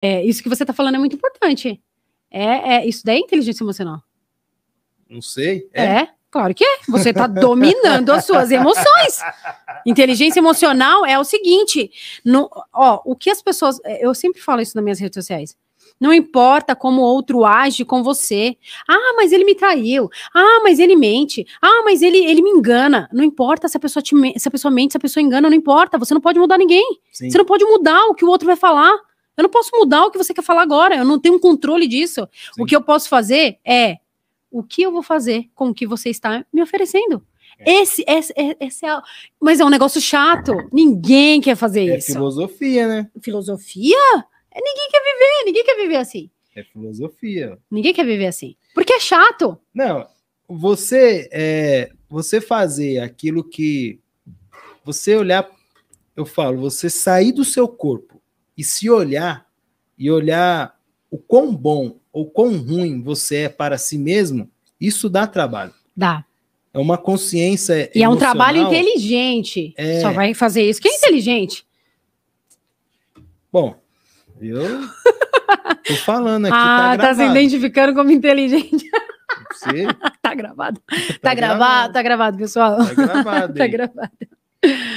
É, isso que você está falando é muito importante. É, é, isso daí é inteligência emocional. Não sei. É, é claro que é. Você está dominando as suas emoções. Inteligência emocional é o seguinte: no, ó, o que as pessoas. É, eu sempre falo isso nas minhas redes sociais. Não importa como outro age com você. Ah, mas ele me traiu. Ah, mas ele mente. Ah, mas ele, ele me engana. Não importa se a pessoa te, se a pessoa mente, se a pessoa engana, não importa. Você não pode mudar ninguém. Sim. Você não pode mudar o que o outro vai falar. Eu não posso mudar o que você quer falar agora, eu não tenho um controle disso. Sim. O que eu posso fazer é o que eu vou fazer com o que você está me oferecendo. É. Esse, esse, é, esse é. Mas é um negócio chato. Ninguém quer fazer é isso. É filosofia, né? Filosofia? Ninguém quer viver, ninguém quer viver assim. É filosofia. Ninguém quer viver assim. Porque é chato. Não, você é, você fazer aquilo que você olhar, eu falo, você sair do seu corpo e se olhar e olhar o quão bom ou quão ruim você é para si mesmo, isso dá trabalho. Dá. É uma consciência. E é um trabalho inteligente. É... Só vai fazer isso. Quem é inteligente? Bom, eu tô falando aqui. Tá ah, tá, gravado. tá se identificando como inteligente. Está tá gravado. Tá, tá gravado, gravado, tá gravado, pessoal. Tá gravado. tá gravado.